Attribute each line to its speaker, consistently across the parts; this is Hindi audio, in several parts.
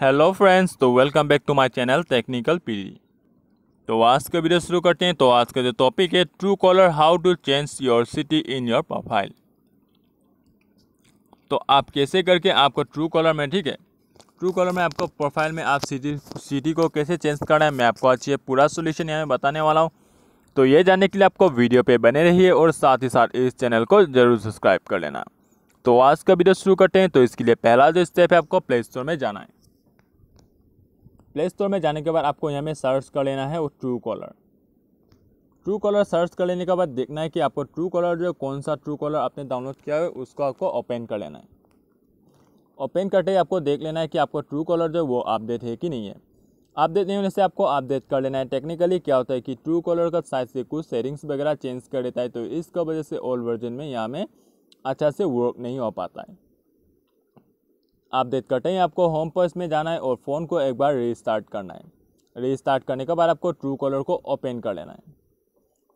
Speaker 1: हेलो फ्रेंड्स तो welcome back to my channel technical P तो आज का वीडियो शुरू करते हैं तो आज का जो टॉपिक है Truecaller how to change your city in your profile तो आप कैसे करके आपको ट्रू कॉलर में ठीक है ट्रू कॉलर में आपको प्रोफाइल में आप सिटी सिटी को कैसे चेंज करना है मैं आपको अच्छी पूरा सोल्यूशन यहाँ बताने वाला हूँ तो ये जानने के लिए आपको वीडियो पर बने रहिए और साथ ही साथ इस चैनल को जरूर सब्सक्राइब कर लेना तो आज का वीडियो शुरू करते हैं तो इसके लिए पहला जो स्टेप है आपको प्ले स्टोर में जाना है प्ले स्टोर में जाने के बाद आपको यहाँ में सर्च कर लेना है वो Truecaller Truecaller search कर लेने के बाद देखना है कि आपको ट्रू कॉलर जो कौन सा ट्रू कॉलर आपने डाउनलोड किया है उसको आपको ओपन कर लेना है ओपन करते ही आपको देख लेना है कि आपको ट्रू कॉलर जो वो अपडेट है कि नहीं है अपडेट नहीं होने से आपको अपडेट कर लेना है टेक्निकली क्या होता है कि ट्रू कॉलर का साइज से कुछ सेटिंग्स वगैरह चेंज कर देता है तो इसका वजह से ओल्ड वर्जन में यहाँ में अच्छा से वर्क नहीं हो पाता है अपडेट करते हैं आपको होम पर्स में जाना है और फ़ोन को एक बार रिस्टार्ट करना है रिस्टार्ट करने के बाद आपको ट्रू कॉलर को ओपन कर लेना है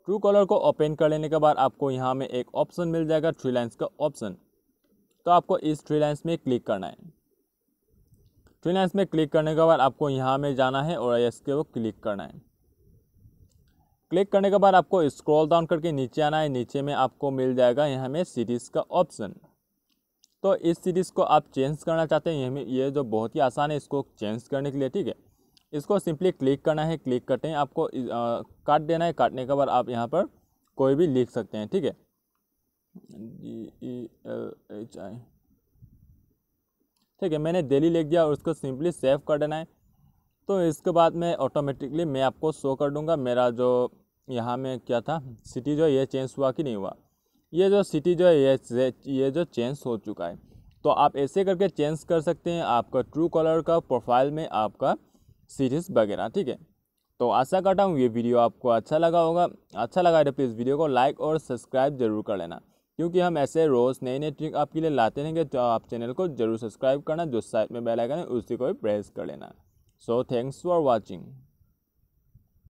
Speaker 1: ट्रू कॉलर को ओपन कर लेने के बाद आपको यहाँ में एक ऑप्शन मिल जाएगा थ्री लाइन्स का ऑप्शन तो आपको इस थ्री लाइन्स में क्लिक करना है थ्री लाइन्स में क्लिक करने के बाद आपको यहाँ में जाना है और इसके के वो क्लिक करना है क्लिक करने के बाद आपको स्क्रॉल डाउन करके नीचे आना है नीचे में आपको मिल जाएगा यहाँ में सीरीज़ का ऑप्शन तो इस सीरीज़ को आप चेंज करना चाहते हैं ये ये जो बहुत ही आसान है इसको चेंज करने के लिए ठीक है इसको सिंपली क्लिक करना है क्लिक करते हैं आपको आ, काट देना है काटने के बाद आप यहाँ पर कोई भी लिख सकते हैं ठीक है जी एल एच आई ठीक है मैंने डेली लिख दिया और उसको सिंपली सेव कर देना है तो इसके बाद में ऑटोमेटिकली मैं आपको शो कर दूंगा मेरा जो यहाँ में क्या था सिटी जो ये चेंज हुआ कि नहीं हुआ ये जो सिटी जो है ये ये जो चेंज हो चुका है तो आप ऐसे करके चेंज कर सकते हैं आपका ट्रू कॉलर का प्रोफाइल में आपका सीरीज़ वगैरह ठीक है तो आशा करता हूँ ये वीडियो आपको अच्छा लगा होगा अच्छा लगा तो प्लीज़ वीडियो को लाइक और सब्सक्राइब जरूर कर लेना क्योंकि हम ऐसे रोज़ नए नए ट्रिक आपके लिए लाते रहेंगे तो आप चैनल को जरूर सब्सक्राइब करना जो साइड में बेलाइकन है उसी को भी प्रेस कर लेना सो थैंक्स फॉर वॉचिंग